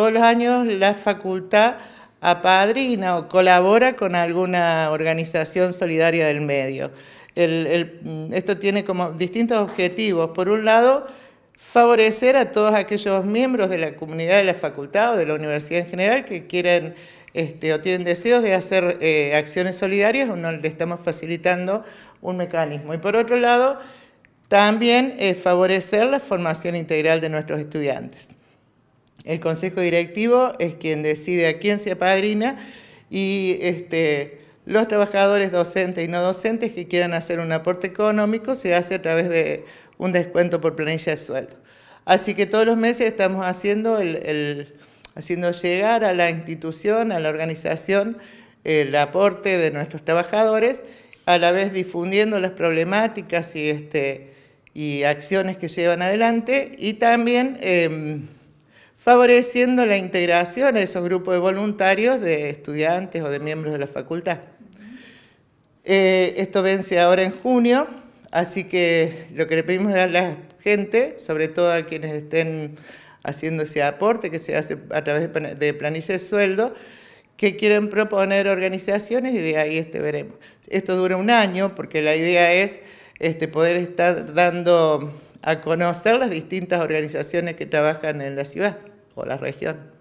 Todos los años la facultad apadrina o colabora con alguna organización solidaria del medio. Mm, esto tiene como distintos objetivos. Por un lado, favorecer a todos aquellos miembros de la comunidad de la facultad o de la universidad en general que quieren este, o tienen deseos de hacer eh, acciones solidarias, o no le estamos facilitando un mecanismo. Y por otro lado, también es eh, favorecer la formación integral de nuestros estudiantes. El consejo directivo es quien decide a quién se apadrina y este, los trabajadores docentes y no docentes que quieran hacer un aporte económico se hace a través de un descuento por planilla de sueldo. Así que todos los meses estamos haciendo, el, haciendo llegar a la institución, a la organización, el aporte de nuestros trabajadores, a la vez difundiendo las problemáticas y, este, y acciones que llevan adelante y también... Em, favoreciendo la integración de esos grupos de voluntarios, de estudiantes o de miembros de la facultad. Eh, esto vence ahora en junio, así que lo que le pedimos a la gente, sobre todo a quienes estén haciendo ese aporte que se hace a través de planilla de sueldo, que quieren proponer organizaciones y de ahí este veremos. Esto dura un año porque la idea es este, poder estar dando a conocer las distintas organizaciones que trabajan en la ciudad o la región.